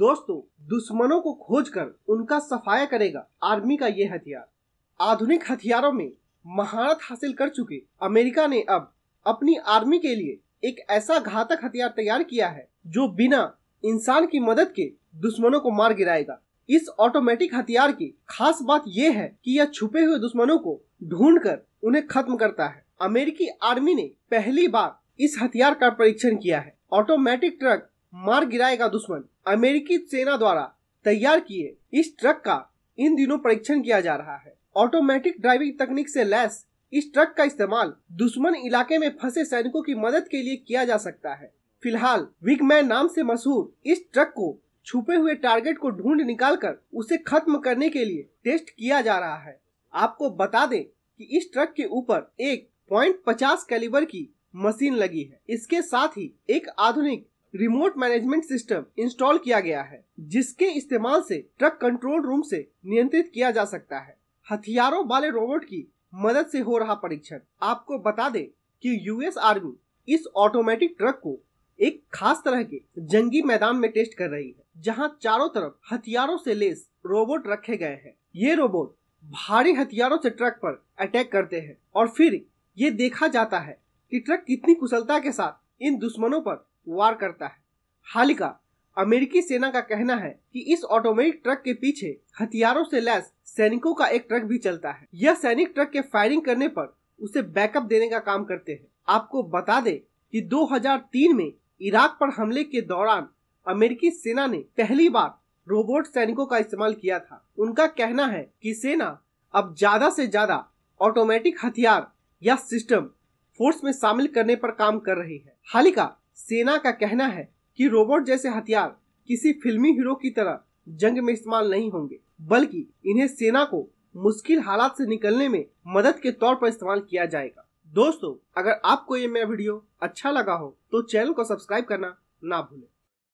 दोस्तों दुश्मनों को खोजकर उनका सफाया करेगा आर्मी का ये हथियार आधुनिक हथियारों में महारत हासिल कर चुके अमेरिका ने अब अपनी आर्मी के लिए एक ऐसा घातक हथियार तैयार किया है जो बिना इंसान की मदद के दुश्मनों को मार गिराएगा इस ऑटोमेटिक हथियार की खास बात यह है कि यह छुपे हुए दुश्मनों को ढूंढकर उन्हें खत्म करता है अमेरिकी आर्मी ने पहली बार इस हथियार का परीक्षण किया है ऑटोमेटिक ट्रक मार गिराएगा दुश्मन अमेरिकी सेना द्वारा तैयार किए इस ट्रक का इन दिनों परीक्षण किया जा रहा है ऑटोमेटिक ड्राइविंग तकनीक से लैस इस ट्रक का इस्तेमाल दुश्मन इलाके में फंसे सैनिकों की मदद के लिए किया जा सकता है फिलहाल विगमैन नाम से मशहूर इस ट्रक को छुपे हुए टारगेट को ढूंढ निकाल कर उसे खत्म करने के लिए टेस्ट किया जा रहा है आपको बता दें कि इस ट्रक के ऊपर एक पॉइंट पचास कैलिबर की मशीन लगी है इसके साथ ही एक आधुनिक रिमोट मैनेजमेंट सिस्टम इंस्टॉल किया गया है जिसके इस्तेमाल से ट्रक कंट्रोल रूम से नियंत्रित किया जा सकता है हथियारों वाले रोबोट की मदद से हो रहा परीक्षण आपको बता दे कि यूएस आर्मी इस ऑटोमेटिक ट्रक को एक खास तरह के जंगी मैदान में टेस्ट कर रही है जहां चारों तरफ हथियारों से लेस रोबोट रखे गए हैं ये रोबोट भारी हथियारों से ट्रक पर अटैक करते हैं और फिर ये देखा जाता है कि ट्रक कितनी कुशलता के साथ इन दुश्मनों पर वार करता है हालिका अमेरिकी सेना का कहना है कि इस ऑटोमेटिक ट्रक के पीछे हथियारों से लैस सैनिकों का एक ट्रक भी चलता है यह सैनिक ट्रक के फायरिंग करने पर उसे बैकअप देने का काम करते हैं आपको बता दे कि 2003 में इराक पर हमले के दौरान अमेरिकी सेना ने पहली बार रोबोट सैनिकों का इस्तेमाल किया था उनका कहना है कि सेना अब ज्यादा से ज्यादा ऑटोमेटिक हथियार या सिस्टम फोर्स में शामिल करने पर काम कर रही है हालिका सेना का कहना है कि रोबोट जैसे हथियार किसी फिल्मी हीरो की तरह जंग में इस्तेमाल नहीं होंगे बल्कि इन्हें सेना को मुश्किल हालात से निकलने में मदद के तौर पर इस्तेमाल किया जाएगा दोस्तों अगर आपको ये मेरा वीडियो अच्छा लगा हो तो चैनल को सब्सक्राइब करना ना भूलें